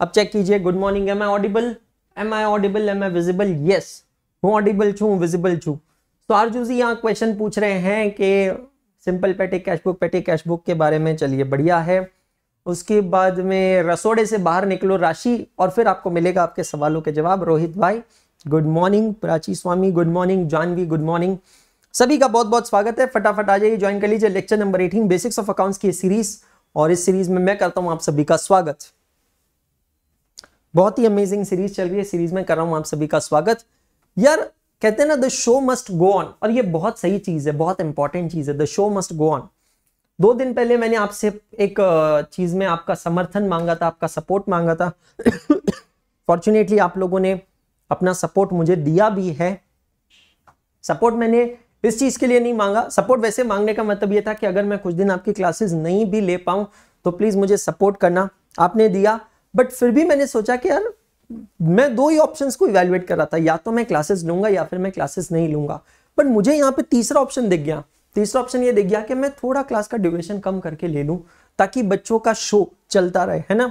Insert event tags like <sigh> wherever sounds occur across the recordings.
अब चेक कीजिए good morning am I audible am I audible am I visible yes हूँ audible छू visible छू तो आरजू जी यहाँ क्वेश्चन पूछ रहे हैं कि सिंपल पेटे कैशबुक पेटे कैशबुक के बारे में चलिए बढ़िया है उसके बाद में रसोड़े से बाहर निकलो राशि और फिर आपको मिलेगा आपके सवालों के जवाब रोहित भाई good morning Prachi Swami good morning Jahnavi good morning सभी का बहुत बहुत स्वागत है फटाफट आ जाइए ज्वाइन कर लीजिए lecture number eighteen basics of accounts की सीरीज और इस सीरीज में मैं करता हूँ आप सभी का स्वागत बहुत ही अमेजिंग सीरीज चल रही है सीरीज में कर रहा हूं आप सभी का स्वागत यार कहते हैं ना the show must go on और ये बहुत सही चीज है बहुत इंपॉर्टेंट चीज है the show must go on दो दिन पहले मैंने आपसे एक चीज में आपका समर्थन मांगा था आपका सपोर्ट मांगा था फॉर्चुनेटली <coughs> आप लोगों ने अपना सपोर्ट मुझे दिया भी है सपोर्ट मैंने इस चीज के लिए नहीं मांगा सपोर्ट वैसे मांगने का मतलब ये था कि अगर मैं कुछ दिन आपकी क्लासेस नहीं भी ले पाऊं तो प्लीज मुझे सपोर्ट करना आपने दिया बट फिर भी मैंने सोचा कि यार मैं दो ही ऑप्शन को इवेल्युएट कर रहा था या तो मैं क्लासेस लूंगा या फिर मैं क्लासेस नहीं लूंगा बट मुझे यहाँ पे तीसरा ऑप्शन दिख गया तीसरा ऑप्शन ये दिख गया कि मैं थोड़ा क्लास का ड्यूरेशन कम करके ले लूँ ताकि बच्चों का शो चलता रहे है ना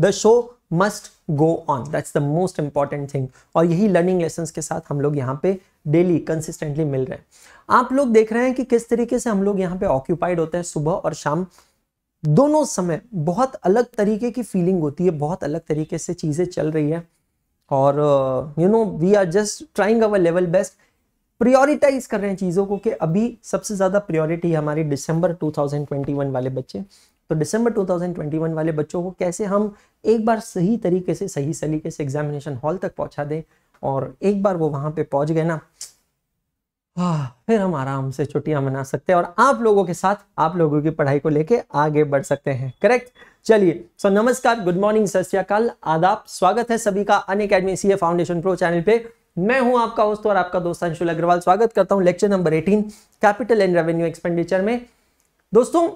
the show must go on that's the most important thing और यही लर्निंग लेसन के साथ हम लोग यहाँ पे डेली कंसिस्टेंटली मिल रहे हैं आप लोग देख रहे हैं कि किस तरीके से हम लोग यहाँ पे ऑक्यूपाइड होते हैं सुबह और शाम दोनों समय बहुत अलग तरीके की फीलिंग होती है बहुत अलग तरीके से चीज़ें चल रही है और you know we are just trying our level best prioritize कर रहे हैं चीज़ों को कि अभी सबसे ज़्यादा प्रियोरिटी है हमारी दिसंबर 2021 वाले बच्चे तो दिसंबर 2021 वाले बच्चों को कैसे हम एक बार सही तरीके से सही सलीके से एग्जामिनेशन हॉल तक पहुंचा दें और एक बार वो वहाँ पे पहुंच गए ना फिर हम आराम से छुट्टियां मना सकते हैं और आप लोगों के साथ आप लोगों की पढ़ाई को लेके आगे बढ़ सकते हैं करेक्ट चलिए सो नमस्कार गुड मॉर्निंग सत्याकाल आदाब स्वागत है सभी का Unacademy C foundation pro channel पे मैं हूं आपका होस्ट और आपका दोस्त अंशुल अग्रवाल स्वागत करता हूं lecture number eighteen capital and revenue expenditure में दोस्तों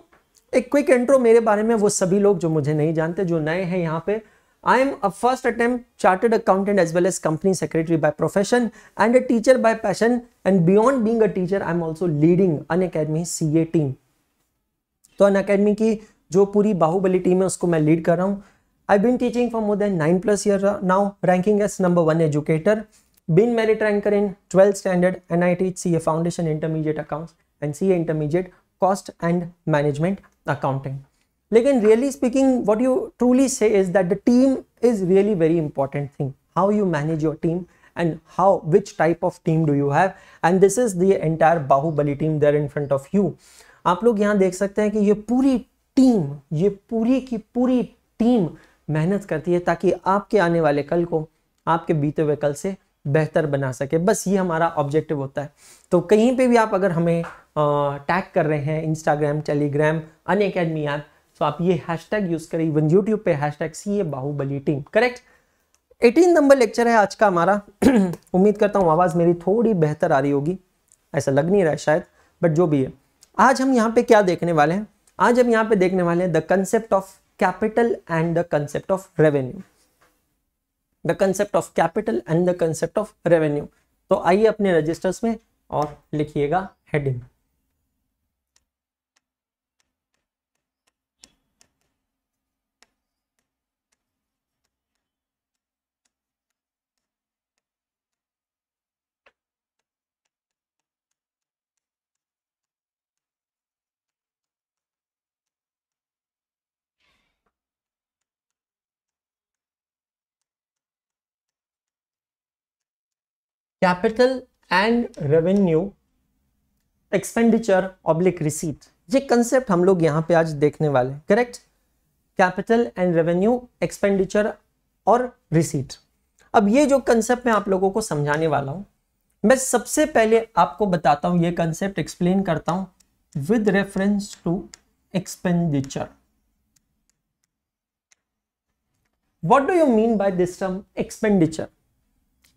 एक क्विक इंट्रो मेरे बारे में वो सभी लोग जो मुझे नहीं जानते जो नए हैं यहाँ पे I am a first attempt chartered accountant as well as company secretary by profession and a teacher by passion and beyond being a teacher I am also leading an academy CA team. तो an academy की जो पूरी Baahubali team है उसको मैं lead कर रहा हूँ I been teaching for more than nine plus year now ranking as number one educator been merit ranker in twelfth standard and I teach C A foundation intermediate accounts and C A intermediate cost लेकिन really speaking what you truly say is that the team is really very important thing how you manage your team and how which type of team do you have and this is the entire Bahubali team there in front of you आप लोग यहाँ देख सकते हैं कि ये पूरी team ये पूरी की पूरी टीम मेहनत करती है ताकि आपके आने वाले कल को आपके बीते हुए कल से बेहतर बना सके बस ये हमारा ऑब्जेक्टिव होता है तो कहीं पे भी आप अगर हमें टैग कर रहे हैं Instagram Telegram Unacademy app तो आप ये टैग यूज करें इवन यूट्यूब पे tag C A Bahubali team correct eighteen number lecture है आज का हमारा <clears throat> उम्मीद करता हूँ आवाज़ मेरी थोड़ी बेहतर आ रही होगी ऐसा लग नहीं रहा है शायद बट जो भी है आज हम यहाँ पे क्या देखने वाले हैं आज हम यहाँ पे देखने वाले हैं the concept of capital and the concept of revenue the concept of capital and the concept of revenue तो आइए अपने रजिस्टर्स में और लिखिएगा heading capital and revenue expenditure oblique receipt ये कंसेप्ट हम लोग यहाँ पे आज देखने वाले correct capital and revenue expenditure और रिसीट अब ये जो कंसेप्ट मैं आप लोगों को समझाने वाला हूँ मैं सबसे पहले आपको बताता हूँ ये कंसेप्ट एक्सप्लेन करता हूँ with reference to expenditure what do you mean by this term expenditure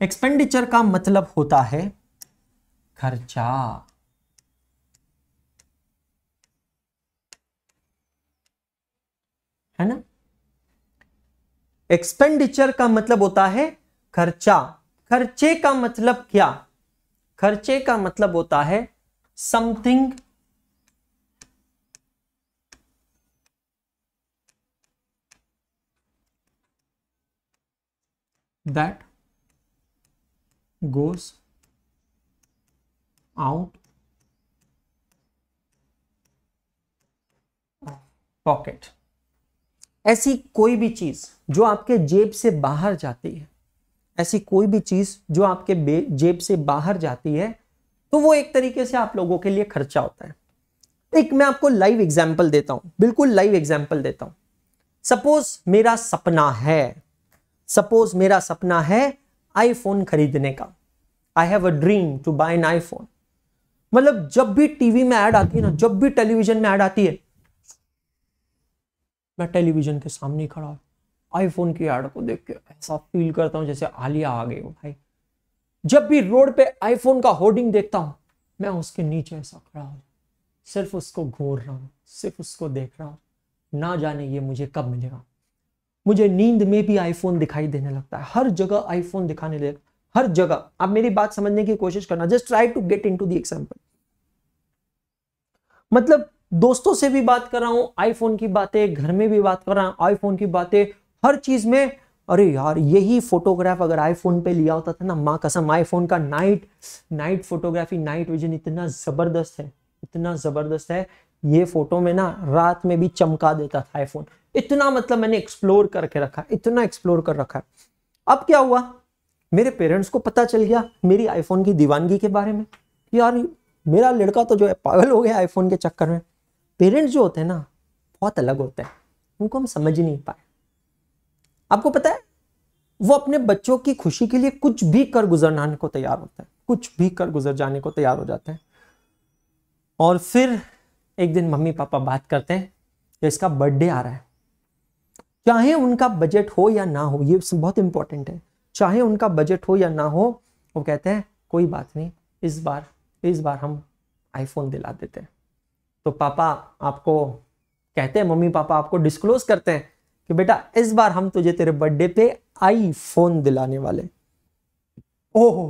expenditure का मतलब होता है खर्चा है ना एक्सपेंडिचर का मतलब होता है खर्चा खर्चे का मतलब क्या खर्चे का मतलब होता है something that goes out pocket ऐसी कोई भी चीज जो आपके जेब से बाहर जाती है ऐसी कोई भी चीज जो आपके जेब से बाहर जाती है तो वो एक तरीके से आप लोगों के लिए खर्चा होता है एक मैं आपको लाइव एग्जाम्पल देता हूं बिल्कुल लाइव एग्जाम्पल देता हूं सपोज मेरा सपना है सपोज मेरा सपना है आईफोन खरीदने का I have a dream to buy an iPhone मतलब जब भी टीवी में ऐड आती है ना जब भी टेलीविजन में ऐड आती है मैं टेलीविजन के सामने खड़ा हूं आईफोन की ऐड को देख के ऐसा फील करता हूँ जैसे आलिया आ गई हो भाई जब भी रोड पे आईफोन का होर्डिंग देखता हूँ मैं उसके नीचे ऐसा खड़ा हूं सिर्फ उसको घूर रहा हूँ सिर्फ उसको देख रहा हूँ ना जाने ये मुझे कब मिलेगा मुझे नींद में भी आईफोन दिखाई देने लगता है हर जगह आईफोन दिखाने लगे हर जगह आप मेरी बात समझने की कोशिश करना just try to get in to the example मतलब दोस्तों से भी बात कर रहा हूं आईफोन की बातें घर में भी बात कर रहा हूं आईफोन की बातें हर चीज में अरे यार यही फोटोग्राफ अगर आईफोन पे लिया होता था ना माँ कसम आईफोन का night night photography night vision इतना जबरदस्त है इतना जबरदस्त है ये फोटो में ना रात में भी चमका देता था आईफोन इतना मतलब मैंने एक्सप्लोर करके रखा इतना एक्सप्लोर कर रखा अब क्या हुआ मेरे पेरेंट्स को पता चल गया मेरी आईफोन की दीवानगी के बारे में यार मेरा लड़का तो जो है पागल हो गया आईफोन के चक्कर में पेरेंट्स जो होते हैं ना बहुत अलग होते हैं उनको हम समझ ही नहीं पाए आपको पता है वो अपने बच्चों की खुशी के लिए कुछ भी कर गुजरने को तैयार होते हैं कुछ भी कर गुजर जाने को तैयार हो जाते हैं और फिर एक दिन मम्मी पापा बात करते हैं तो इसका बर्थडे आ रहा है चाहे उनका बजट हो या ना हो ये बहुत इंपॉर्टेंट है चाहे उनका बजट हो या ना हो वो कहते हैं कोई बात नहीं इस बार इस बार हम आईफोन दिला देते हैं तो पापा आपको कहते हैं मम्मी पापा आपको डिस्क्लोज करते हैं कि बेटा इस बार हम तुझे तेरे बर्थडे पे आईफोन दिलाने वाले ओहो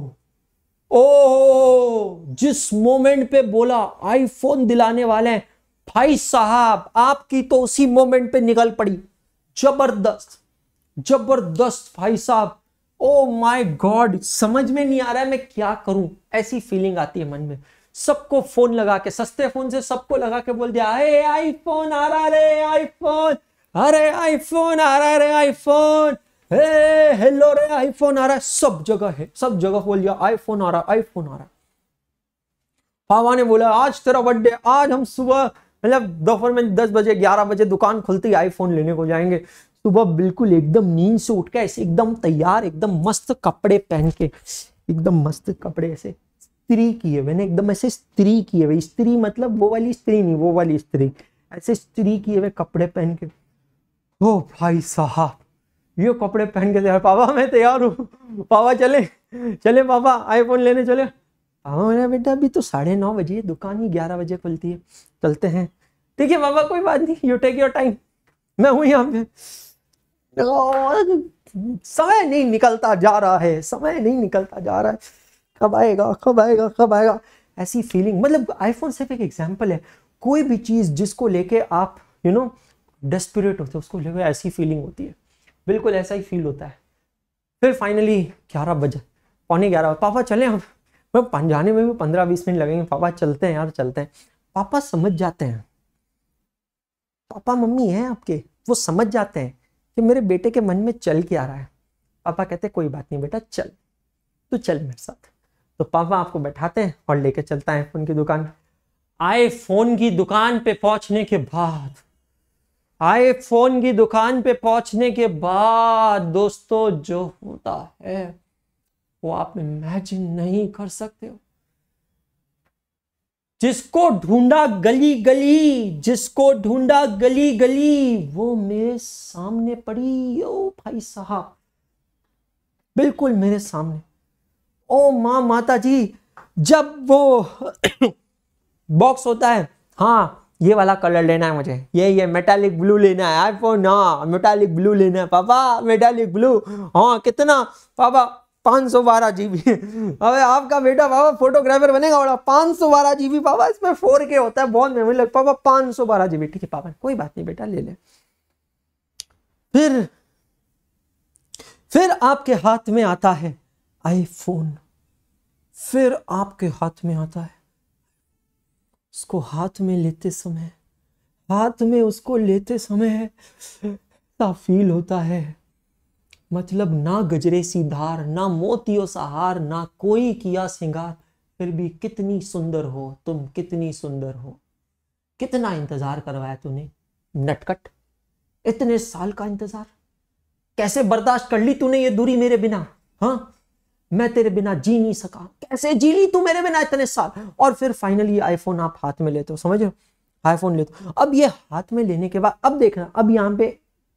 ओ जिस मोमेंट पे बोला आईफोन दिलाने वाले हैं भाई साहब आपकी तो उसी मोमेंट पे निकल पड़ी जबरदस्त जबरदस्त भाई साहब ओ माय गॉड समझ में नहीं आ रहा है मैं क्या करूं ऐसी फीलिंग आती है मन में सबको फोन लगा के सस्ते फोन से सबको लगा के बोल दिया अरे आईफोन आ रहा रे आईफोन अरे आईफोन आ रहा रे आईफोन हे हेलो रे आईफोन आ रहा है सब जगह है सब जगह बोल दिया आईफोन आ रहा है आईफोन आ रहा पावा ने बोला आज तेरा बर्थडे आज हम सुबह मतलब दोपहर में दस बजे ग्यारह बजे दुकान खुलती है आईफोन लेने को जाएंगे सुबह बिल्कुल एकदम नींद से उठ के ऐसे एकदम तैयार एकदम मस्त कपड़े पहन के एकदम मस्त कपड़े ऐसे स्त्री किए मैंने एकदम ऐसे स्त्री किए हुए स्त्री मतलब वो वाली स्त्री नहीं वो वाली स्त्री ऐसे स्त्री किए हुए कपड़े पहन के ओ भाई साहब ये कपड़े पहन के तैयार पापा मैं तैयार हूँ पापा चले चले पापा आईफोन लेने चले पापा मेरा बेटा अभी तो साढ़े नौ बजे दुकान ही ग्यारह बजे खुलती है चलते हैं ठीक है पापा कोई बात नहीं यू टेक योर टाइम मैं हूँ यहाँ पे समय नहीं निकलता जा रहा है समय नहीं निकलता जा रहा है कब आएगा कब आएगा कब आएगा ऐसी फीलिंग मतलब आईफोन सिर्फ एक एग्जाम्पल है कोई भी चीज़ जिसको लेके आप यू नो डेस्परेट होते हो उसको लेकर ऐसी फीलिंग होती है बिल्कुल ऐसा ही फील होता है फिर फाइनली ग्यारह बजे पौने ग्यारह बजे पापा चले हम मैं जाने में भी पंद्रह बीस मिनट लगेंगे पापा चलते हैं यार चलते हैं पापा समझ जाते हैं पापा मम्मी हैं आपके वो समझ जाते हैं कि मेरे बेटे के मन में चल के आ रहा है पापा कहते कोई बात नहीं बेटा चल तो चल मेरे साथ तो पापा आपको बैठाते हैं और लेके चलता है फोन की दुकान आए फोन की दुकान पे पहुंचने के बाद आईफोन की दुकान पे पहुंचने के बाद दोस्तों जो होता है वो आप इमेजिन नहीं कर सकते हो जिसको ढूंढा गली गली जिसको ढूंढा गली गली वो मेरे सामने पड़ी ओ भाई साहब बिल्कुल मेरे सामने ओ माँ माता जी जब वो बॉक्स <coughs> होता है हाँ ये वाला कलर लेना है मुझे ये ये मेटालिक ब्लू लेना है आईफोन हाँ मेटालिक ब्लू लेना है पापा मेटालिक ब्लू हाँ कितना पापा पाँच सौ बारह जी बी अब आपका बेटा पापा फोटोग्राफर बनेगा बड़ा पाँच सौ बारह जी बी पापा इसमें फोर के होता है बहुत मेमोरी लग पापा पाँच सौ बारह जी बी ठीक है पापा कोई बात नहीं बेटा ले ले फिर फिर आपके हाथ में आता है आईफोन फिर आपके हाथ में आता है उसको हाथ में लेते समय हाथ में उसको लेते समय सा फील होता है मतलब ना गजरे सी धार ना मोतियो सहार ना कोई किया सिंगार फिर भी कितनी सुंदर हो तुम कितनी सुंदर हो कितना इंतजार करवाया तूने नटकट इतने साल का इंतजार कैसे बर्दाश्त कर ली तूने ये दूरी मेरे बिना हाँ मैं तेरे बिना जी नहीं सका कैसे जी ली तू मेरे बिना इतने साल और फिर फाइनली आईफोन आप हाथ में लेते हो समझ रहे हो आईफोन लेते हो अब ये हाथ में लेने के बाद अब देखना अब यहाँ पे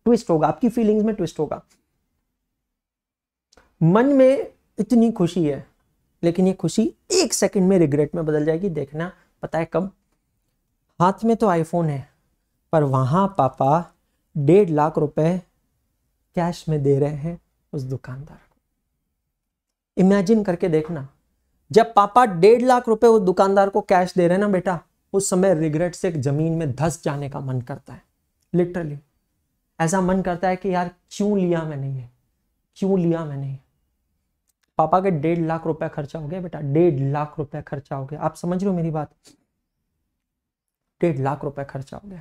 ट्विस्ट होगा आपकी फीलिंग्स में ट्विस्ट होगा मन में इतनी खुशी है लेकिन ये खुशी एक सेकंड में रिग्रेट में बदल जाएगी देखना पता है कब हाथ में तो आईफोन है पर वहां पापा डेढ़ लाख रुपए कैश में दे रहे हैं उस दुकानदार इमेजिन करके देखना जब पापा डेढ़ लाख रुपए उस दुकानदार को कैश दे रहे हैं ना बेटा उस समय रिग्रेट से जमीन में धस जाने का मन करता है लिटरली ऐसा मन करता है कि यार क्यों लिया मैंने ये क्यों लिया मैंने ये पापा के डेढ़ लाख रुपया खर्चा हो गया बेटा डेढ़ लाख रुपया खर्चा हो गया आप समझ रहे हो मेरी बात डेढ़ लाख रुपया खर्चा हो गया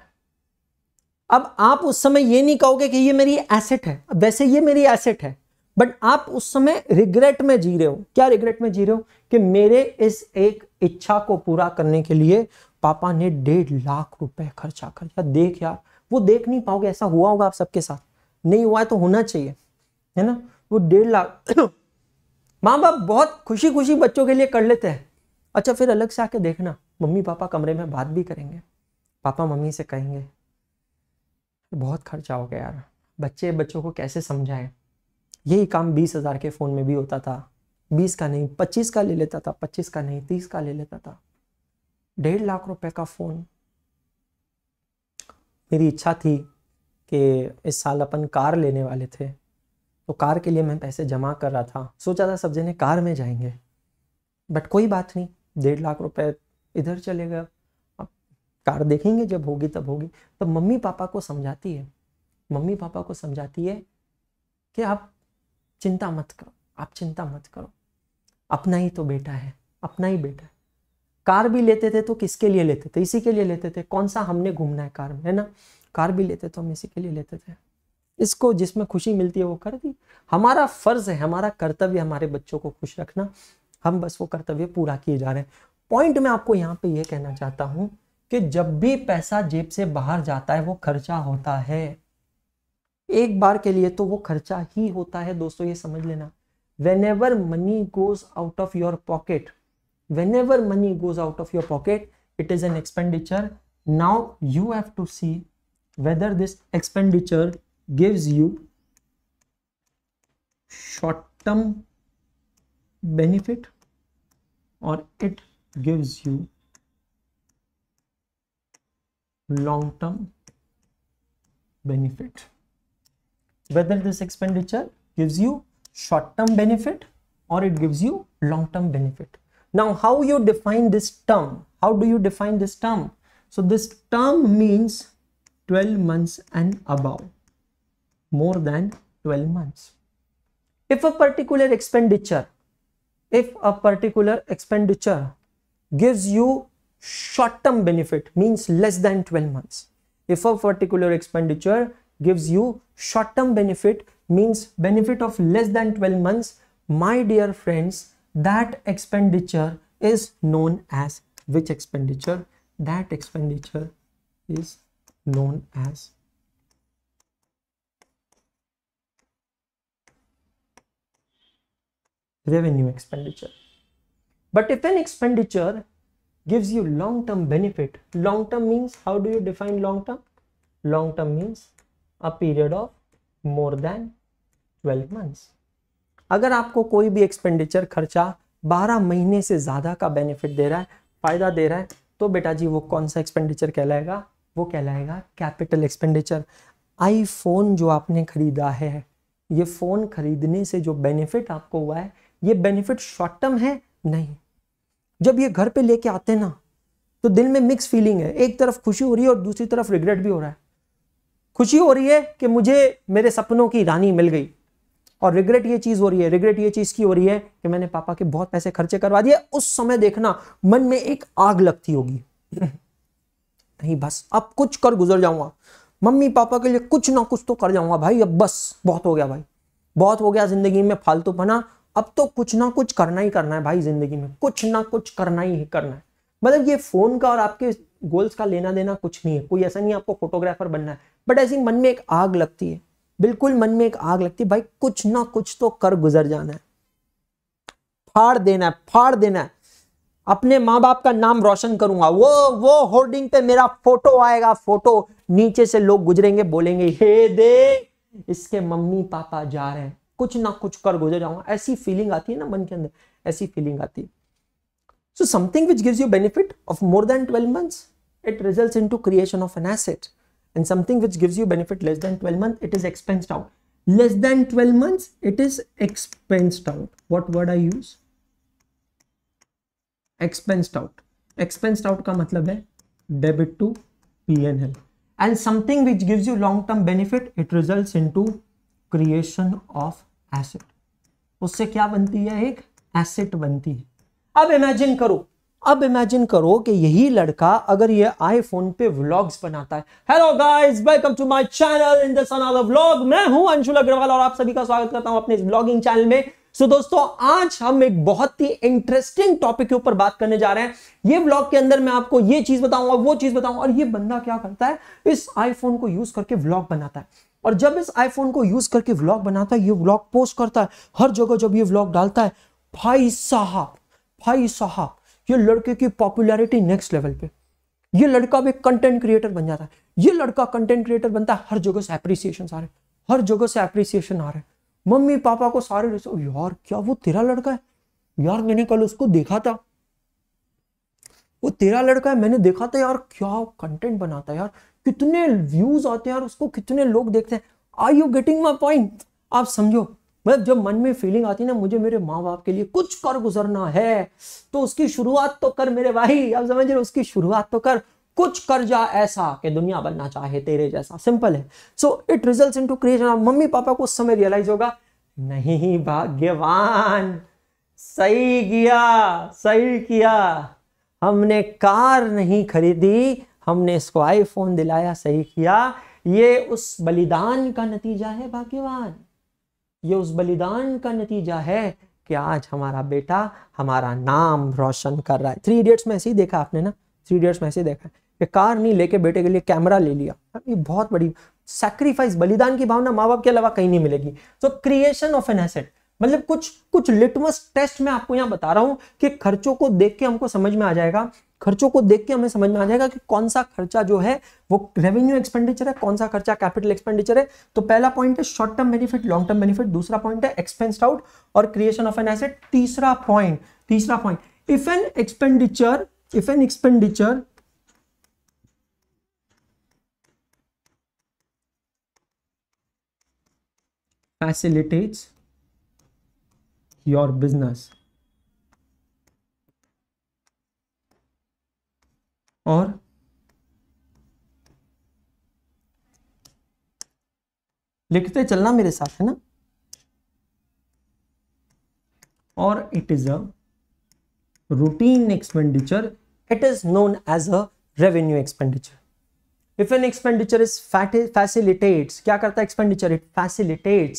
अब आप उस समय ये नहीं कहोगे कि ये मेरी एसेट है वैसे ये मेरी एसेट है बट आप उस समय रिग्रेट में जी रहे हो क्या रिग्रेट में जी रहे हो कि मेरे इस एक इच्छा को पूरा करने के लिए पापा ने डेढ़ लाख रुपए खर्चा कर दिया देख यार वो देख नहीं पाओगे ऐसा हुआ होगा आप सबके साथ नहीं हुआ है तो होना चाहिए है ना वो डेढ़ लाख <coughs> माँ बाप बहुत खुशी खुशी बच्चों के लिए कर लेते हैं अच्छा फिर अलग से आके देखना मम्मी पापा कमरे में बात भी करेंगे पापा मम्मी से कहेंगे बहुत खर्चा हो गया यार बच्चे बच्चों को कैसे समझाएं यही काम बीस हज़ार के फ़ोन में भी होता था बीस का नहीं पच्चीस का ले लेता था पच्चीस का नहीं तीस का ले लेता था डेढ़ लाख रुपए का फ़ोन मेरी इच्छा थी कि इस साल अपन कार लेने वाले थे तो कार के लिए मैं पैसे जमा कर रहा था सोचा था सब जने कार में जाएंगे बट कोई बात नहीं डेढ़ लाख रुपए इधर चले गए अब कार देखेंगे जब होगी तब होगी तो मम्मी पापा को समझाती है मम्मी पापा को समझाती है कि आप चिंता मत करो आप चिंता मत करो अपना ही तो बेटा है अपना ही बेटा है कार भी लेते थे तो किसके लिए लेते थे इसी के लिए लेते थे कौन सा हमने घूमना है कार में है ना कार भी लेते तो हम इसी के लिए लेते थे इसको जिसमें खुशी मिलती है वो कर दी हमारा फर्ज है हमारा कर्तव्य हमारे बच्चों को खुश रखना हम बस वो कर्तव्य पूरा किए जा रहे हैं पॉइंट में आपको यहाँ पे ये यह कहना चाहता हूँ कि जब भी पैसा जेब से बाहर जाता है वो खर्चा होता है एक बार के लिए तो वो खर्चा ही होता है दोस्तों ये समझ लेना whenever money goes out of your pocket whenever money goes out of your pocket it is an expenditure now you have to see whether this expenditure gives you short term benefit और it gives you long term benefit whether this expenditure gives you short-term benefit or it gives you long-term benefit. Now, how you define this term? How do you define this term? So this term means 12 months and above, more than 12 months. If a particular expenditure, if a particular expenditure gives you short-term benefit means less than 12 months. If a particular expenditure gives you short-term benefit means benefit of less than 12 months my dear friends that expenditure is known as which expenditure that expenditure is known as revenue expenditure but if an expenditure gives you long-term benefit long-term means how do you define long-term long-term means a period of more than twelve months अगर आपको कोई भी expenditure खर्चा बारह महीने से ज़्यादा का बेनिफिट दे रहा है फ़ायदा दे रहा है तो बेटा जी वो कौन सा एक्सपेंडिचर कहलाएगा वो कहलाएगा कैपिटल एक्सपेंडिचर आईफोन जो आपने ख़रीदा है ये फ़ोन खरीदने से जो बेनिफिट आपको हुआ है ये बेनिफिट शॉर्ट टर्म है नहीं जब ये घर पे लेके आते ना तो दिल में मिक्स फीलिंग है एक तरफ खुशी हो रही है और दूसरी तरफ रिग्रेट भी हो रहा है खुशी हो रही है कि मुझे मेरे सपनों की रानी मिल गई और रिग्रेट ये चीज़ हो रही है रिग्रेट ये चीज़ की हो रही है कि मैंने पापा के बहुत पैसे खर्चे करवा दिए उस समय देखना मन में एक आग लगती होगी <clears throat> नहीं बस अब कुछ कर गुजर जाऊंगा मम्मी पापा के लिए कुछ ना कुछ तो कर जाऊंगा भाई अब बस बहुत हो गया भाई बहुत हो गया जिंदगी में फालतू बना अब तो कुछ ना कुछ करना ही करना है भाई जिंदगी में कुछ ना कुछ करना ही करना है मतलब ये फोन का और आपके गोल्स का लेना देना कुछ नहीं है कोई ऐसा नहीं आपको फोटोग्राफर बनना है बट ऐसी मन में एक आग लगती है बिल्कुल मन में एक आग लगती है भाई कुछ ना कुछ तो कर गुजर जाना है फाड़ देना है फाड़ देना है अपने माँ बाप का नाम रोशन करूंगा वो वो होर्डिंग पे मेरा फोटो आएगा फोटो नीचे से लोग गुजरेंगे बोलेंगे हे दे इसके मम्मी पापा जा रहे हैं कुछ ना कुछ कर गुजर जाऊंगा ऐसी फीलिंग आती है ना मन के अंदर ऐसी फीलिंग आती है So something which gives you benefit of more than 12 months, it results into creation of an asset. And something which gives you benefit less than 12 months, it is expensed out. Less than 12 months, it is expensed out. What word I use? Expensed out. Expensed out ka matlab hai debit to PNL. And something which gives you long-term benefit, it results into creation of asset. usse kya banti hai ek asset banti hai अब imagine करो अब imagine करो कि यही लड़का अगर ये iPhone पे व्लॉग्स बनाता है hello guys welcome to my channel in दनाला व्लॉग मैं हूं अंशुल अग्रवाल और आप सभी का स्वागत करता हूं अपने इस व्लॉगिंग चैनल में सो so, दोस्तों आज हम एक बहुत ही इंटरेस्टिंग टॉपिक के ऊपर बात करने जा रहे हैं ये व्लॉग के अंदर मैं आपको ये चीज बताऊंगा वो चीज बताऊंगा और ये बंदा क्या करता है इस आईफोन को यूज करके व्लॉग बनाता है और जब इस आईफोन को यूज करके व्लॉग बनाता है ये व्लॉग पोस्ट करता है हर जगह जब ये व्लॉग डालता है भाई साहब भाई साहब ये लड़के की पॉपुलैरिटी नेक्स्ट लेवल पे ये लड़का भी कंटेंट क्रिएटर बन जाता है ये लड़का कंटेंट क्रिएटर बनता है हर जगह से अप्रिसिएशन आ रहे हर जगह से अप्रिसिएशन आ रहे मम्मी पापा को सारे यार क्या वो तेरा लड़का है यार मैंने कल उसको देखा था वो तेरा लड़का है मैंने देखा था यार क्या कंटेंट बनाता है यार कितने व्यूज आते हैं यार उसको कितने लोग देखते हैं I you getting my point आप समझो मतलब जब मन में फीलिंग आती है ना मुझे मेरे माँ बाप के लिए कुछ कर गुजरना है तो उसकी शुरुआत तो कर मेरे भाई अब समझ रहे उसकी शुरुआत तो कर कुछ कर जा ऐसा कि दुनिया बनना चाहे तेरे जैसा सिंपल है so it result in to creation mummy papa को उस समय रियलाइज होगा नहीं भाग्यवान सही किया सही किया हमने कार नहीं खरीदी हमने इसको आईफोन दिलाया सही किया ये उस बलिदान का नतीजा है भाग्यवान ये उस बलिदान का नतीजा है कि आज हमारा बेटा हमारा नाम रोशन कर रहा है थ्री इडियट्स में ऐसे ही देखा आपने ना थ्री इडियट्स में ऐसे देखा कि कार नहीं लेके बेटे के लिए कैमरा ले लिया ये बहुत बड़ी सेक्रीफाइस बलिदान की भावना माँ बाप के अलावा कहीं नहीं मिलेगी तो क्रिएशन ऑफ एन एसेट मतलब कुछ कुछ लिटमस टेस्ट मैं आपको यहाँ बता रहा हूँ कि खर्चों को देख के हमको समझ में आ जाएगा खर्चों को देख के हमें समझ में आ जाएगा कि कौन सा खर्चा जो है वो रेवेन्यू एक्सपेंडिचर है कौन सा खर्चा कैपिटल एक्सपेंडिचर है तो पहला पॉइंट है short term benefit long term benefit दूसरा पॉइंट है एक्सपेंस आउट और क्रिएशन ऑफ एन एसेट तीसरा पॉइंट तीसरा point if an expenditure if an expenditure facilitates your business और लिखते चलना मेरे साथ है ना और it is a routine expenditure it is known as a revenue expenditure if an expenditure is facilitate क्या करता है expenditure it facilitate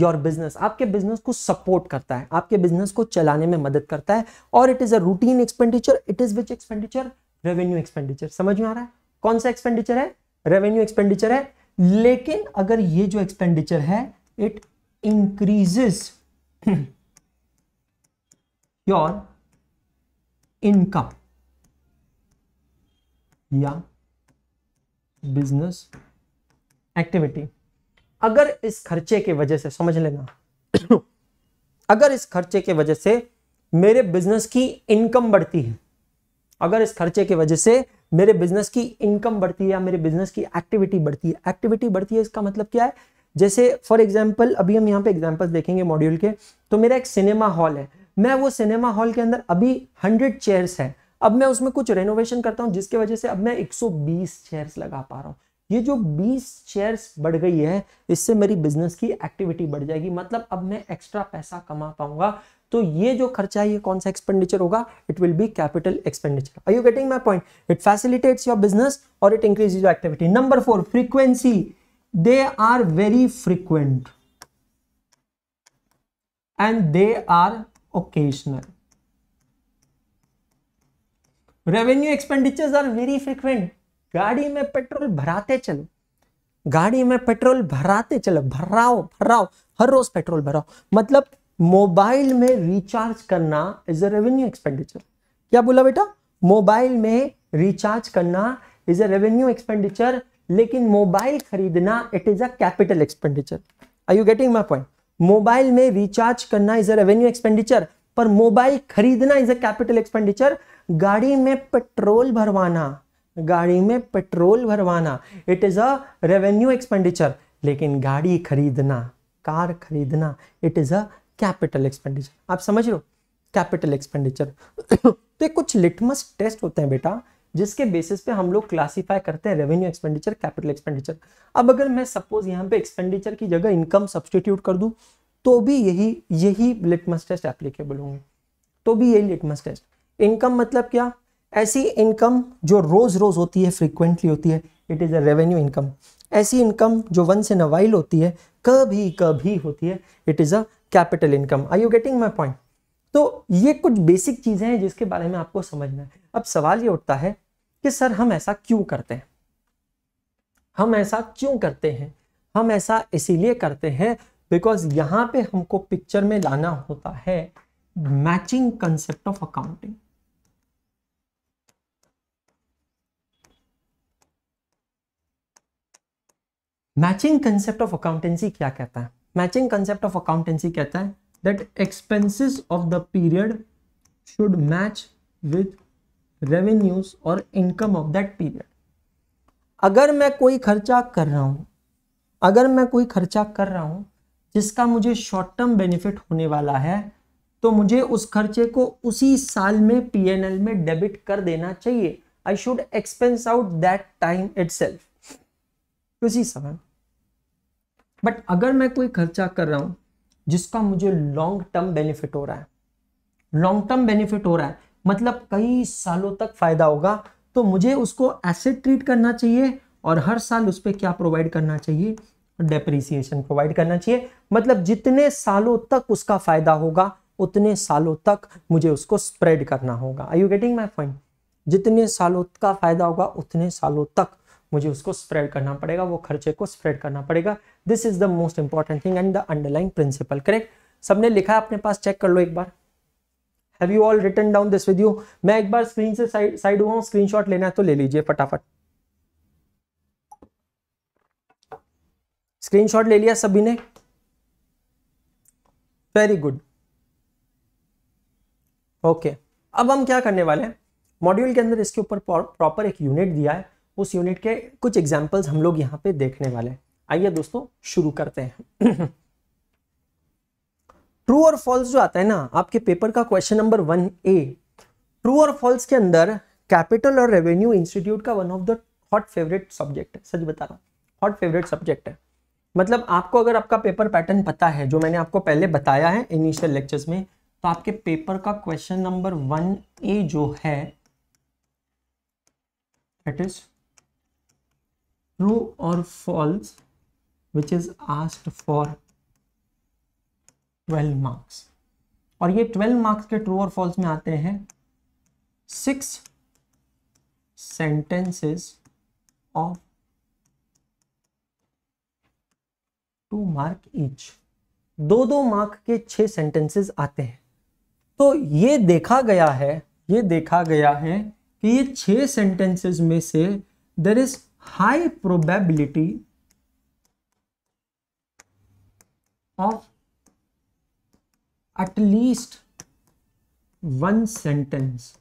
your business आपके बिजनेस को सपोर्ट करता है आपके बिजनेस को चलाने में मदद करता है और it is a routine expenditure it is which expenditure revenue expenditure समझ में आ रहा है कौन सा एक्सपेंडिचर है रेवेन्यू एक्सपेंडिचर है लेकिन अगर ये जो एक्सपेंडिचर है इट इंक्रीजेस योर इनकम या बिजनेस एक्टिविटी अगर इस खर्चे के वजह से समझ लेना <clears throat> अगर इस खर्चे के वजह से मेरे बिजनेस की इनकम बढ़ती है अगर इस खर्चे की वजह से मेरे बिजनेस की इनकम बढ़ती है या मेरे बिजनेस की एक्टिविटी बढ़ती है एक्टिविटी बढ़ती है इसका मतलब क्या है जैसे फॉर एग्जाम्पल अभी हम यहाँ पे एग्जाम्पल देखेंगे मॉड्यूल के तो मेरा एक सिनेमा हॉल है मैं वो सिनेमा हॉल के अंदर अभी हंड्रेड चेयर्स है अब मैं उसमें कुछ रेनोवेशन करता हूँ जिसकी वजह से अब मैं 120 चेयर्स लगा पा रहा हूँ ये जो 20 शेयर्स बढ़ गई है इससे मेरी बिजनेस की एक्टिविटी बढ़ जाएगी मतलब अब मैं एक्स्ट्रा पैसा कमा पाऊंगा तो ये जो खर्चा है ये कौन सा एक्सपेंडिचर होगा it will be capital expenditure are you getting my point it facilitates your business और it increase your activity number four frequency they are very frequent and they are occasional revenue expenditures are very frequent गाड़ी में petrol भराते चलो गाड़ी में petrol भराते चलो भराओ भराओ हर रोज petrol भराओ मतलब mobile में recharge करना इज अ रेवेन्यू एक्सपेंडिचर क्या बोला बेटा मोबाइल में रिचार्ज करना इज अ रेवेन्यू एक्सपेंडिचर लेकिन मोबाइल खरीदना it is a capital expenditure I you getting my point mobile में रिचार्ज करना इज अ रेवेन्यू एक्सपेंडिचर पर मोबाइल खरीदना इज अ कैपिटल एक्सपेंडिचर गाड़ी में पेट्रोल भरवाना गाड़ी में पेट्रोल भरवाना it is a revenue expenditure लेकिन गाड़ी खरीदना कार खरीदना it is a capital expenditure आप समझ लो कैपिटल एक्सपेंडिचर तो ये कुछ लिटमस टेस्ट होते हैं बेटा जिसके बेसिस पे हम लोग क्लासीफाई करते हैं रेवेन्यू एक्सपेंडिचर कैपिटल एक्सपेंडिचर अब अगर मैं सपोज यहाँ पे एक्सपेंडिचर की जगह इनकम सब्सटीट्यूट कर दूँ तो भी यही यही लिटमस टेस्ट एप्लीकेबल होंगे तो भी यही लिटमस टेस्ट इनकम मतलब क्या ऐसी इनकम जो रोज़ रोज़ होती है फ्रिक्वेंटली होती है it is a revenue income ऐसी इनकम जो वन से नवाइल होती है कभी कभी होती है it is a capital income I you getting my point तो ये कुछ बेसिक चीज़ें हैं जिसके बारे में आपको समझना है अब सवाल ये उठता है कि सर हम ऐसा क्यों करते हैं हम ऐसा क्यों करते हैं हम ऐसा इसीलिए करते हैं बिकॉज यहाँ पे हमको पिक्चर में लाना होता है matching concept of accounting matching concept of accountancy क्या कहता है मैचिंग कंसेप्ट ऑफ अकाउंटेंसी कहता है that expenses of the period should match with revenues और इनकम ऑफ दैट पीरियड अगर मैं कोई खर्चा कर रहा हूँ अगर मैं कोई खर्चा कर रहा हूँ जिसका मुझे शॉर्ट टर्म बेनिफिट होने वाला है तो मुझे उस खर्चे को उसी साल में पी एन एल में डेबिट कर देना चाहिए I should expense out that time itself उसी समय बट अगर मैं कोई खर्चा कर रहा हूं जिसका मुझे लॉन्ग टर्म बेनिफिट हो रहा है लॉन्ग टर्म बेनिफिट हो रहा है मतलब कई सालों तक फायदा होगा तो मुझे उसको ऐसे ट्रीट करना चाहिए और हर साल उस पर क्या प्रोवाइड करना चाहिए डेप्रिसिएशन प्रोवाइड करना चाहिए मतलब जितने सालों तक उसका फायदा होगा उतने सालों तक मुझे उसको स्प्रेड करना होगा I you getting my point जितने सालों का फायदा होगा उतने सालों तक मुझे उसको स्प्रेड करना पड़ेगा वो खर्चे को स्प्रेड करना पड़ेगा this is the most important thing and the underline principle correct सबने लिखा है अपने पास चेक कर लो एक बार have you all written down this with you मैं एक बार स्क्रीन से साइड हुआ हूँ स्क्रीनशॉट लेना है तो ले लीजिए फटाफट स्क्रीनशॉट ले लिया सभी ने वेरी गुड ओके अब हम क्या करने वाले हैं मॉड्यूल के अंदर इसके ऊपर प्रॉपर एक यूनिट दिया है उस यूनिट के कुछ एग्जाम्पल्स हम लोग यहां पे देखने वाले हैं आइए दोस्तों शुरू करते हैं ट्रू और फॉल्स जो आता है ना आपके पेपर का question number one A true और फॉल्स के अंदर कैपिटल और रेवेन्यू इंस्टीट्यूट का one of the hot favourite subject है सच बता रहा हूँ हॉट फेवरेट सब्जेक्ट है मतलब आपको अगर आपका पेपर पैटर्न पता है जो मैंने आपको पहले बताया है इनिशियल लेक्चर्स में तो आपके पेपर का क्वेश्चन नंबर वन ए जो है दैट इज ट्रू और false which is asked for 12 marks और ये 12 मार्क्स के ट्रू और फॉल्स में आते हैं six sentences of two mark each दो दो मार्क के छह सेंटेंसेस आते हैं तो ये देखा गया है ये देखा गया है कि ये छह सेंटेंसेस में से there is high probability of at least one sentence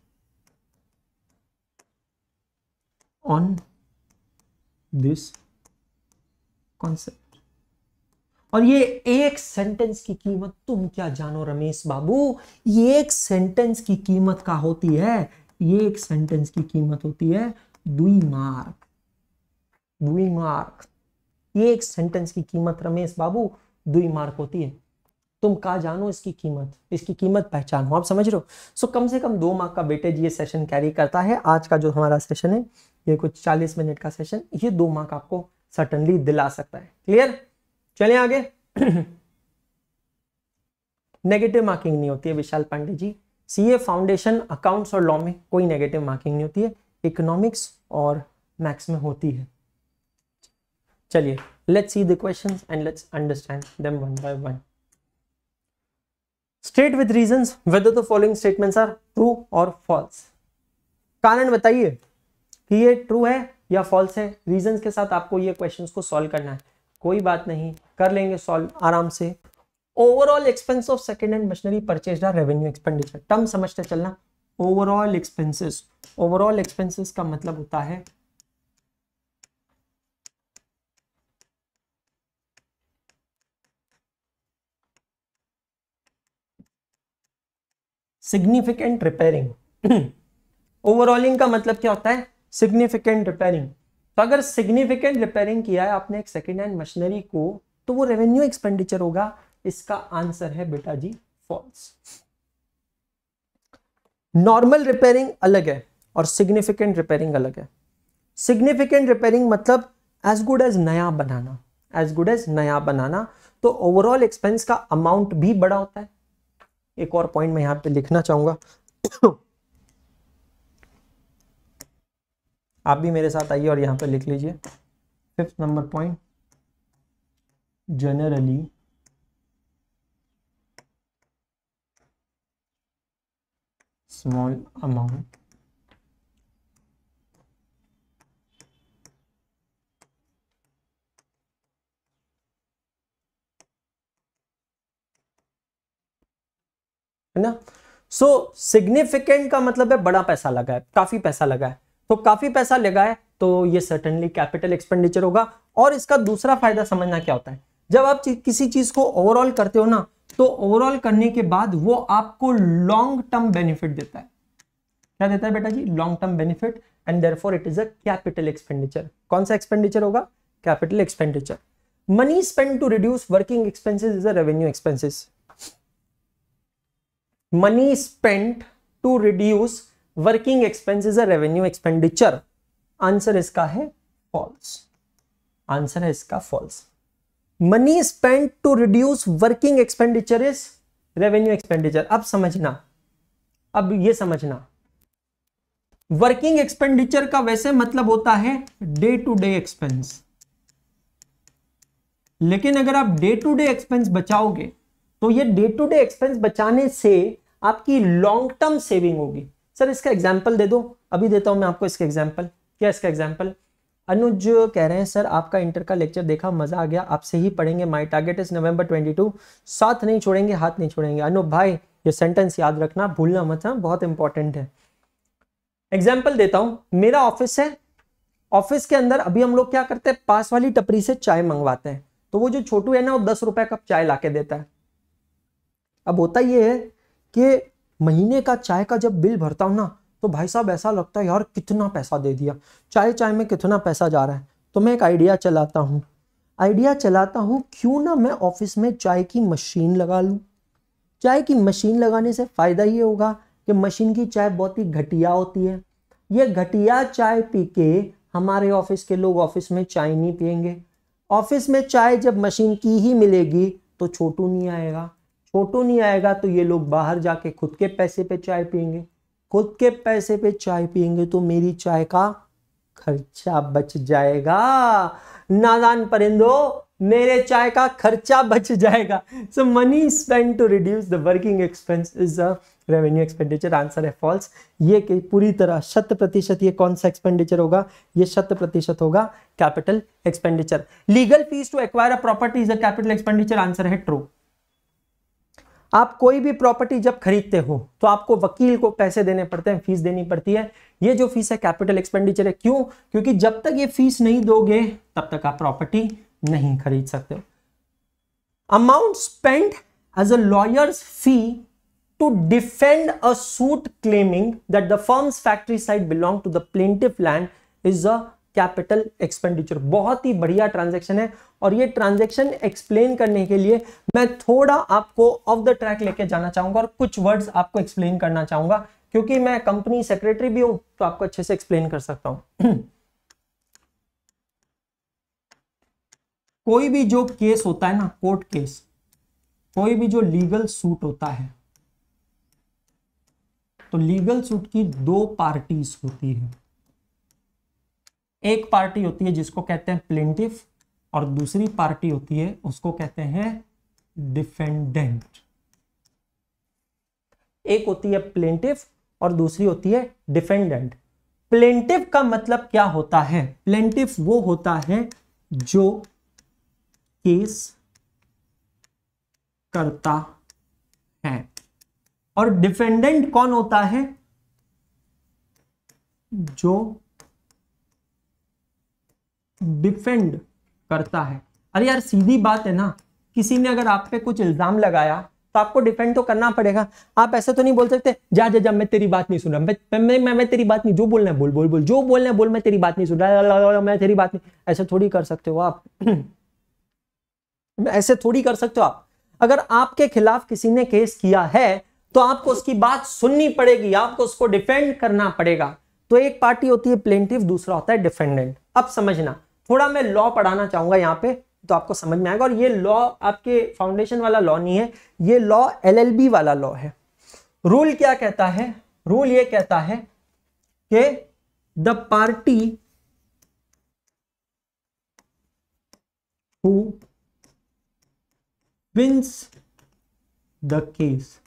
on this concept और ये एक सेंटेंस की कीमत तुम क्या जानो रमेश बाबू ये एक सेंटेंस की कीमत का होती है ये एक सेंटेंस की कीमत होती है दुई मार्क दुई मार्क ये एक सेंटेंस की कीमत रमेश बाबू दुई मार्क होती है तुम कहा जानो इसकी कीमत इसकी कीमत पहचानो आप समझ रहे हो सो कम से कम दो मार्क का वेटेज ये सेशन कैरी करता है आज का जो हमारा सेशन है ये कुछ चालीस मिनट का सेशन ये दो मार्क आपको सटनली दिला सकता है क्लियर चले आगे नेगेटिव <clears throat> मार्किंग नहीं होती है Vishal Pandey ji CA foundation accounts और लॉ में कोई नेगेटिव मार्किंग नहीं होती है इकोनॉमिक्स और मैथ्स में होती है चलिए let's see the questions and let's understand them one by one state with reasons whether the following statements are true or false कारण बताइए कि ये ट्रू है या फॉल्स है रीजंस के साथ आपको ये क्वेश्चंस को सॉल्व करना है कोई बात नहीं कर लेंगे सॉल्व आराम से overall expense of second hand machinery purchase are revenue expenditure term समझते चलना ओवरऑल एक्सपेंसिस ओवरऑल एक्सपेंसेस का मतलब होता है सिग्निफिकेंट रिपेयरिंग ओवरऑलिंग का मतलब क्या होता है सिग्निफिकेंट रिपेयरिंग तो अगर सिग्निफिकेंट रिपेयरिंग किया है आपने एक सेकेंड हैंड मशीनरी को तो वो रेवेन्यू एक्सपेंडिचर होगा इसका आंसर है बेटा जी फॉल्स नॉर्मल रिपेयरिंग अलग है और सिग्निफिकेंट रिपेयरिंग अलग है सिग्निफिकेंट रिपेयरिंग मतलब एज गुड एज नया बनाना एज गुड एज नया बनाना तो ओवरऑल एक्सपेंस का अमाउंट भी बड़ा होता है एक और पॉइंट मैं यहाँ पे लिखना चाहूंगा आप भी मेरे साथ आइए और यहाँ पे लिख लीजिए fifth number point generally small amount है ना सो सिग्निफिकेंट का मतलब है बड़ा पैसा लगा है काफी पैसा लगा है तो काफी पैसा लगा है तो ये सर्टनली कैपिटल एक्सपेंडिचर होगा और इसका दूसरा फायदा समझना क्या होता है जब आप किसी चीज को ओवरऑल करते हो ना तो ओवरऑल करने के बाद वो आपको लॉन्ग टर्म बेनिफिट देता है क्या देता है बेटा जी long term benefit and for it is a capital expenditure कौन सा एक्सपेंडिचर होगा capital expenditure money spend to reduce working expenses is a revenue expenses money spent to reduce working expense is a revenue expenditure answer इसका है false answer है इसका false money spent to reduce working expenditure is revenue expenditure अब समझना अब ये समझना working expenditure का वैसे मतलब होता है डे टू डे एक्सपेंस लेकिन अगर आप डे टू डे एक्सपेंस बचाओगे तो ये डे टू डे एक्सपेंस बचाने से आपकी लॉन्ग टर्म सेविंग होगी सर इसका एग्जाम्पल दे दो अभी देता हूं मैं आपको इसका एग्जाम्पल क्या इसका एग्जाम्पल अनुज कह रहे हैं सर आपका इंटर का लेक्चर देखा मजा आ गया आपसे ही पढ़ेंगे माय टारगेट इज नवंबर 22 साथ नहीं छोड़ेंगे हाथ नहीं छोड़ेंगे अनुप भाई ये सेंटेंस याद रखना भूलना मत हाँ बहुत इंपॉर्टेंट है एग्जाम्पल देता हूं मेरा ऑफिस है ऑफिस के अंदर अभी हम लोग क्या करते हैं पास वाली टपरी से चाय मंगवाते हैं तो वो जो छोटू है ना वो दस रुपए कप चाय ला देता है अब होता ये है कि महीने का चाय का जब बिल भरता हूँ ना तो भाई साहब ऐसा लगता है यार कितना पैसा दे दिया चाय चाय में कितना पैसा जा रहा है तो मैं एक आइडिया चलाता हूँ आइडिया चलाता हूँ क्यों ना मैं ऑफिस में चाय की मशीन लगा लूँ चाय की मशीन लगाने से फ़ायदा ये होगा कि मशीन की चाय बहुत ही घटिया होती है ये घटिया चाय पी के हमारे ऑफिस के लोग ऑफिस में चाय नहीं पियेंगे ऑफिस में चाय जब मशीन की ही मिलेगी तो छोटू नहीं आएगा फोटो नहीं आएगा तो ये लोग बाहर जाके खुद के पैसे पे चाय पियेंगे खुद के पैसे पे चाय पियेंगे तो मेरी चाय का खर्चा बच जाएगा नादान परिंदो मेरे चाय का खर्चा बच जाएगा so money spend to reduce the working expense is a revenue expenditure answer है फॉल्स ये कि पूरी तरह शत प्रतिशत ये कौन सा एक्सपेंडिचर होगा ये शत प्रतिशत होगा capital expenditure legal fees to acquire a property is a capital expenditure answer है ट्रू आप कोई भी प्रॉपर्टी जब खरीदते हो तो आपको वकील को पैसे देने पड़ते हैं फीस देनी पड़ती है ये जो फीस है कैपिटल एक्सपेंडिचर है क्यों क्योंकि जब तक ये फीस नहीं दोगे तब तक आप प्रॉपर्टी नहीं खरीद सकते हो amount spend as a lawyer's fee to defend a suit claiming that the firm's factory side belong to the plaintiff land is a capital expenditure बहुत ही बढ़िया ट्रांजेक्शन है और ये ट्रांजेक्शन एक्सप्लेन करने के लिए मैं थोड़ा आपको ऑफ द ट्रैक लेके जाना चाहूंगा और कुछ वर्ड्स आपको एक्सप्लेन करना चाहूंगा क्योंकि मैं कंपनी सेक्रेटरी भी हूं तो आपको अच्छे से एक्सप्लेन कर सकता हूं <clears throat> कोई भी जो केस होता है ना कोर्ट केस कोई भी जो लीगल सूट होता है तो लीगल सूट की दो पार्टीज होती है एक पार्टी होती है जिसको कहते हैं प्लेंटिफ और दूसरी पार्टी होती है उसको कहते हैं डिफेंडेंट एक होती है प्लेंटिफ और दूसरी होती है डिफेंडेंट प्लेंटिव का मतलब क्या होता है प्लेंटिव वो होता है जो केस करता है और डिफेंडेंट कौन होता है जो डिफेंड करता है अरे यार सीधी बात है ना किसी ने अगर आप पे कुछ इल्ज़ाम लगाया तो आपको डिफेंड तो करना पड़ेगा आप ऐसा तो नहीं बोल सकते जा जा जा मैं तेरी बात नहीं सुन रहा मैं मैं मैं, मैं तेरी बात नहीं जो बोलना है बोल बोल बोल जो बोलना है बोल मैं तेरी बात नहीं सुन रहा मैं तेरी बात नहीं ऐसा थोड़ी कर सकते हो आप <clears throat> ऐसे थोड़ी कर सकते हो आप अगर आपके खिलाफ किसी ने केस किया है तो आपको उसकी बात सुननी पड़ेगी आपको उसको डिफेंड करना पड़ेगा तो एक पार्टी होती है प्लेंटिव दूसरा होता है डिफेंडेंट अब समझना थोड़ा मैं लॉ पढ़ाना चाहूंगा यहाँ पे तो आपको समझ में आएगा और ये लॉ आपके फाउंडेशन वाला लॉ नहीं है ये लॉ एलएलबी वाला लॉ है रूल क्या कहता है रूल ये कहता है कि the party who wins the case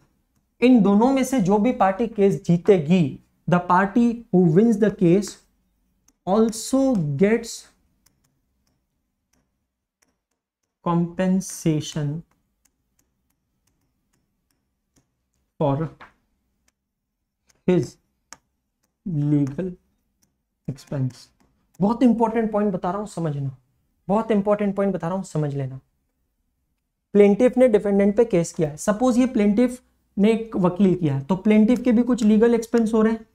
इन दोनों में से जो भी पार्टी केस जीतेगी the party who wins the case also gets compensation for his legal expense बहुत इंपॉर्टेंट पॉइंट बता रहा हूं समझना बहुत इंपॉर्टेंट पॉइंट बता रहा हूं समझ लेना प्लेंटिफ ने डिफेंडेंट पे केस किया है सपोज ये प्लेंटिफ ने एक वकील किया है तो प्लेंटिफ के भी कुछ लीगल एक्सपेंस हो रहे हैं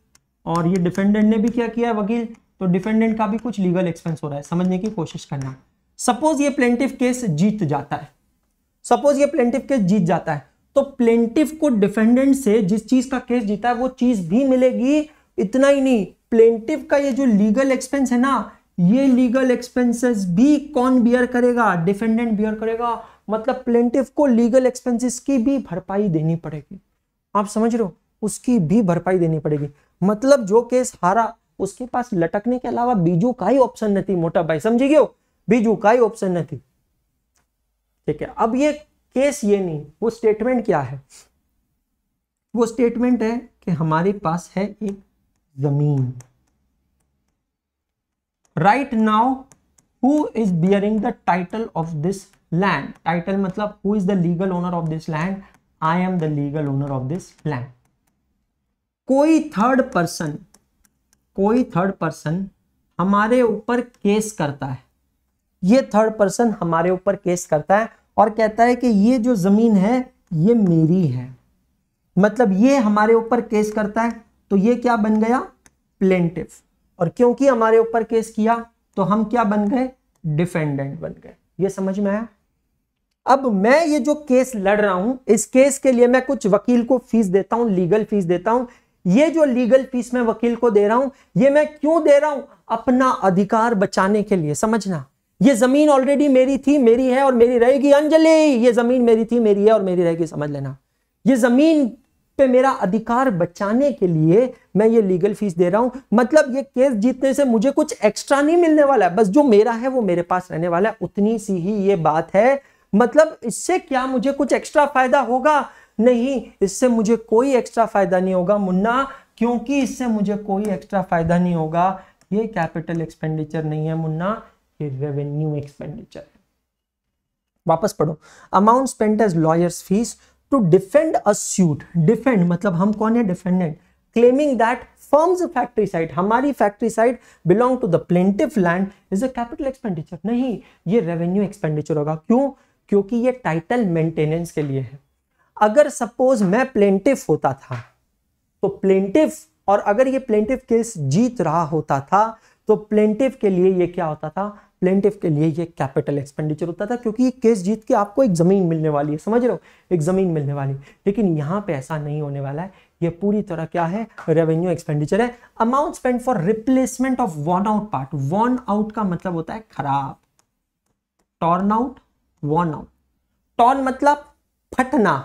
और ये डिफेंडेंट ने भी क्या किया है वकील तो डिफेंडेंट का भी कुछ लीगल एक्सपेंस हो रहा है समझने की कोशिश करना सपोज ये प्लेंटिव केस जीत जाता है सपोज ये प्लेंटिव केस जीत जाता है तो प्लेंटिव को डिफेंडेंट से जिस चीज का केस जीता है वो चीज भी मिलेगी इतना ही नहीं प्लेंटिव का ये जो लीगल एक्सपेंस है ना ये लीगल एक्सपेंसेस भी कौन बियर करेगा डिफेंडेंट बियर करेगा मतलब प्लेंटिव को लीगल एक्सपेंसेस की भी भरपाई देनी पड़ेगी आप समझ रहे हो उसकी भी भरपाई देनी पड़ेगी मतलब जो केस हारा उसके पास लटकने के अलावा बीजू का ही ऑप्शन नहीं थी मोटा भाई समझिए બીજું કાંઈ ऑप्शन नहीं ठीक है अब ये केस ये नहीं वो स्टेटमेंट क्या है वो स्टेटमेंट है कि हमारे पास है एक जमीन right now who is bearing the title of this land title मतलब who is the legal owner of this land I am the legal owner of this land कोई थर्ड पर्सन कोई थर्ड पर्सन हमारे ऊपर case करता है ये third person हमारे ऊपर केस करता है और कहता है कि ये जो ज़मीन है ये मेरी है मतलब ये हमारे ऊपर केस करता है तो ये क्या बन गया प्लेंटिव और क्योंकि हमारे ऊपर केस किया तो हम क्या बन गए डिफेंडेंट बन गए ये समझ में आया अब मैं ये जो केस लड़ रहा हूं इस केस के लिए मैं कुछ वकील को फीस देता हूं लीगल फीस देता हूं ये जो लीगल फीस मैं वकील को दे रहा हूं ये मैं क्यों दे रहा हूं अपना अधिकार बचाने के लिए समझना ये जमीन ऑलरेडी मेरी थी मेरी है और मेरी रहेगी अंजलि ये जमीन मेरी थी मेरी है और मेरी रहेगी समझ लेना ये जमीन पे मेरा अधिकार बचाने के लिए मैं ये लीगल फीस दे रहा हूं मतलब ये केस जीतने से मुझे कुछ एक्स्ट्रा नहीं मिलने वाला है बस जो मेरा है वो मेरे पास रहने वाला है उतनी सी ही ये बात है मतलब इससे क्या मुझे कुछ एक्स्ट्रा फायदा होगा नहीं इससे मुझे कोई एक्स्ट्रा फायदा नहीं होगा मुन्ना क्योंकि इससे मुझे कोई एक्स्ट्रा फायदा नहीं होगा ये कैपिटल एक्सपेंडिचर नहीं है मुन्ना ये रेवेन्यू एक्सपेंडिचर वापस पढ़ो amount spent as lawyers fees to defend a suit defend मतलब हम कौन है defendant claiming that firm's factory site हमारी factory site belong to the plaintiff land is a capital expenditure नहीं ये रेवेन्यू एक्सपेंडिचर होगा क्यों क्योंकि ये टाइटल मेंटेनेंस के लिए है अगर सपोज मैं प्लेंटिव होता था तो प्लेंटिव और अगर ये प्लेंटिव केस जीत रहा होता था तो प्लेंटिव के लिए ये क्या होता था प्लेंटिव के लिए ये कैपिटल एक्सपेंडिचर होता था क्योंकि ये केस जीत के आपको एक ज़मीन मिलने वाली है समझ रहे हो एक ज़मीन मिलने वाली लेकिन यहाँ पे ऐसा नहीं होने वाला है ये पूरी तरह क्या है रेवेन्यू एक्सपेंडिचर है amount spend for replacement of worn out part worn out का मतलब होता है खराब torn out worn out torn मतलब फटना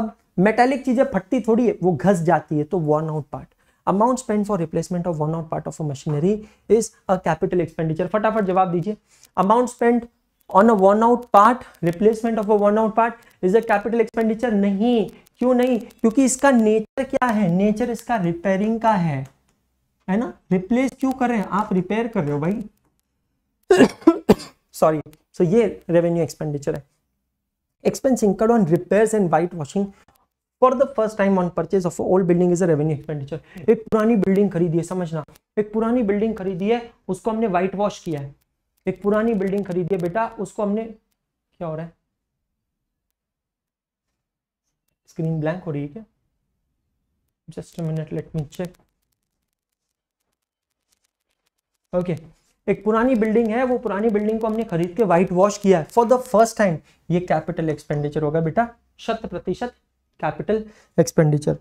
अब मेटेलिक चीजें फटती थोड़ी है वो घस जाती है तो worn out part amount spend for replacement of worn out part of a machinery is a capital expenditure फटाफट जवाब दीजिए amount spend on a worn out part replacement of a worn out part is a capital expenditure नहीं क्यों नहीं क्योंकि इसका nature क्या है नेचर इसका रिपेयरिंग का है है ना रिप्लेस क्यों कर रहे हैं आप रिपेयर कर रहे हो भाई सॉरी <coughs> सो so ये रेवेन्यू एक्सपेंडिचर है incurred on repairs and whitewashing for the first time on purchase of old building is a revenue expenditure एक पुरानी बिल्डिंग खरीदी है समझना एक पुरानी बिल्डिंग खरीदी है उसको हमने व्हाइट वॉश किया है एक पुरानी बिल्डिंग खरीदी है बेटा उसको हमने क्या हो रहा है स्क्रीन ब्लैंक हो रही है क्या just minute let me check okay एक पुरानी बिल्डिंग है वो पुरानी बिल्डिंग को हमने खरीद के व्हाइट वॉश किया है फॉर द फर्स्ट टाइम ये कैपिटल एक्सपेंडिचर होगा बेटा शत प्रतिशत capital expenditure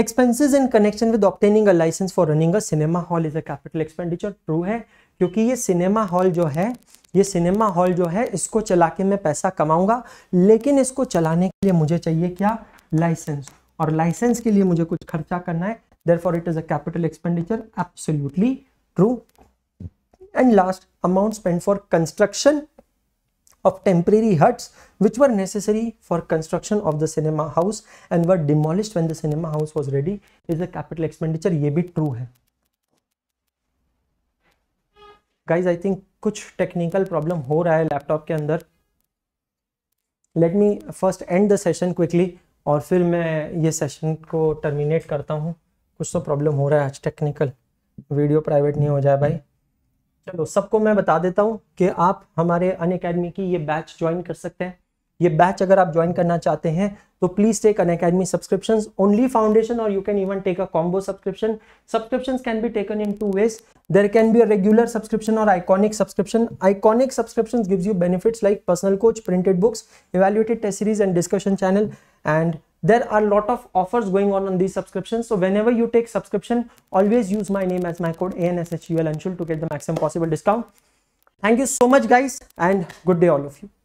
expenses in connection with obtaining a licence for running a cinema hall is a capital expenditure true है क्योंकि ये सिनेमा हॉल जो है ये सिनेमा हॉल जो है इसको चला के मैं पैसा कमाऊंगा लेकिन इसको चलाने के लिए मुझे चाहिए क्या लाइसेंस और लाइसेंस के लिए मुझे कुछ खर्चा करना है there for it is a capital expenditure absolutely true and last amount spend for construction of temporary huts which were necessary for construction of the cinema house and were demolished when the cinema house was ready is a capital expenditure ye bhi true hai guys I think kuch technical problem ho raha hai laptop ke andar let me first end the session quickly और फिर मैं ये session को terminate करता हूँ कुछ तो problem हो रहा है आज टेक्निकल वीडियो प्राइवेट नहीं हो जाए भाई चलो सबको मैं बता देता हूँ कि आप हमारे अन अकेडमी की ये बैच ज्वाइन कर सकते हैं ये बैच अगर आप ज्वाइन करना चाहते हैं तो please take Unacademy subscription only foundation और you can even take a combo subscription subscription can be taken in two ways there can be a regular subscription और iconic subscription iconic subscription gives you benefits like personal coach printed books evaluated test series and discussion channel and there are a lot of offers going on on these subscriptions so whenever you take subscription always use my name as my code ANSHUL to get the maximum possible discount thank you so much guys and good day all of you